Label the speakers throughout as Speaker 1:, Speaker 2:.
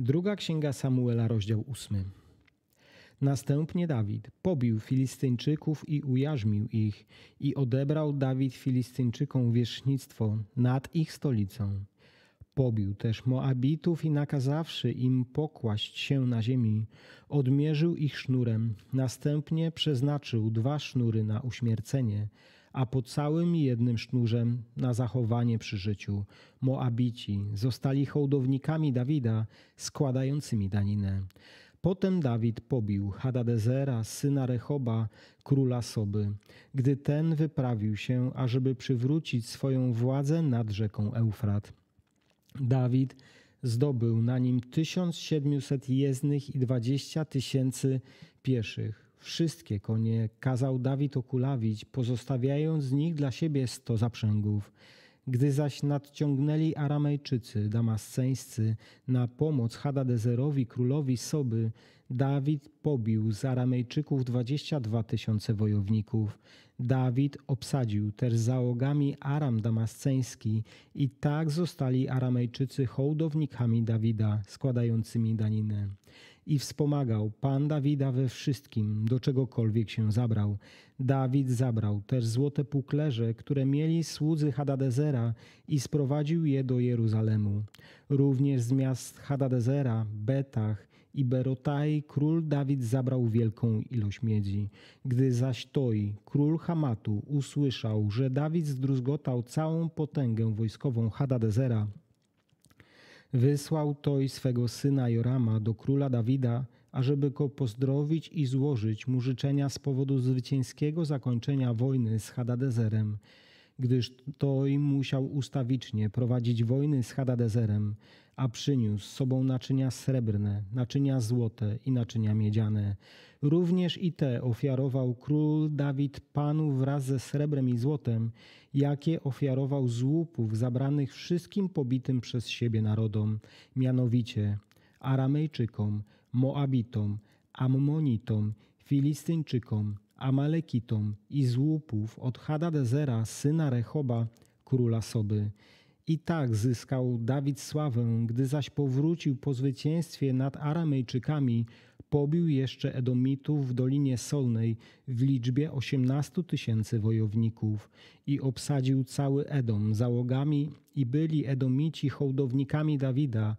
Speaker 1: Druga księga Samuela, rozdział 8. Następnie Dawid pobił Filistyńczyków i ujarzmił ich, i odebrał Dawid Filistyńczykom wierzchnictwo nad ich stolicą. Pobił też Moabitów i nakazawszy im pokłaść się na ziemi, odmierzył ich sznurem, następnie przeznaczył dwa sznury na uśmiercenie a po całym jednym sznurze na zachowanie przy życiu Moabici zostali hołdownikami Dawida składającymi daninę. Potem Dawid pobił Hadadezera, syna Rechoba, króla Soby, gdy ten wyprawił się, ażeby przywrócić swoją władzę nad rzeką Eufrat. Dawid zdobył na nim 1700 jezdnych i 20 tysięcy pieszych. Wszystkie konie kazał Dawid okulawić, pozostawiając z nich dla siebie sto zaprzęgów. Gdy zaś nadciągnęli Aramejczycy, damasceńscy, na pomoc Hadadezerowi, królowi Soby, Dawid pobił z Aramejczyków 22 tysiące wojowników. Dawid obsadził też załogami Aram damasceński i tak zostali Aramejczycy hołdownikami Dawida, składającymi daninę i wspomagał Pan Dawida we wszystkim, do czegokolwiek się zabrał. Dawid zabrał też złote puklerze, które mieli słudzy Hadadezera i sprowadził je do Jeruzalemu. Również z miast Hadadezera, Betach i Berotai król Dawid zabrał wielką ilość miedzi. Gdy zaś Toi, król Hamatu, usłyszał, że Dawid zdruzgotał całą potęgę wojskową Hadadezera, Wysłał toj swego syna Jorama do króla Dawida, ażeby go pozdrowić i złożyć mu życzenia z powodu zwycięskiego zakończenia wojny z Hadadezerem gdyż to im musiał ustawicznie prowadzić wojny z Hadadezerem, a przyniósł z sobą naczynia srebrne, naczynia złote i naczynia miedziane. Również i te ofiarował król Dawid panu wraz ze srebrem i złotem, jakie ofiarował z łupów zabranych wszystkim pobitym przez siebie narodom, mianowicie Aramejczykom, Moabitom, Ammonitom, Filistyńczykom, Amalekitom i z łupów od Hadadezera, syna Rehoba, króla Soby. I tak zyskał Dawid sławę, gdy zaś powrócił po zwycięstwie nad Aramejczykami, pobił jeszcze Edomitów w Dolinie Solnej w liczbie 18 tysięcy wojowników i obsadził cały Edom załogami i byli Edomici hołdownikami Dawida.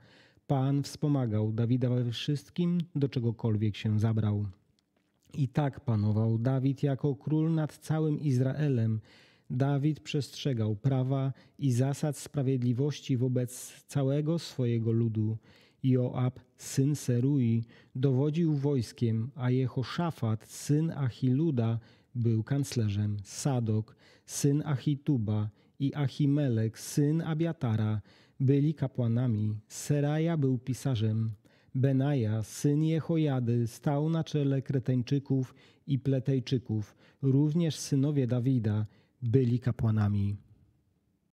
Speaker 1: Pan wspomagał Dawida we wszystkim, do czegokolwiek się zabrał. I tak panował Dawid jako król nad całym Izraelem. Dawid przestrzegał prawa i zasad sprawiedliwości wobec całego swojego ludu. Joab, syn Serui, dowodził wojskiem, a Jehoszafat, syn Achiluda, był kanclerzem. Sadok, syn Achituba i Achimelek, syn Abiatara, byli kapłanami. Seraja był pisarzem. Benaja, syn Jehojady, stał na czele Kreteńczyków i Pletejczyków. Również synowie Dawida byli kapłanami.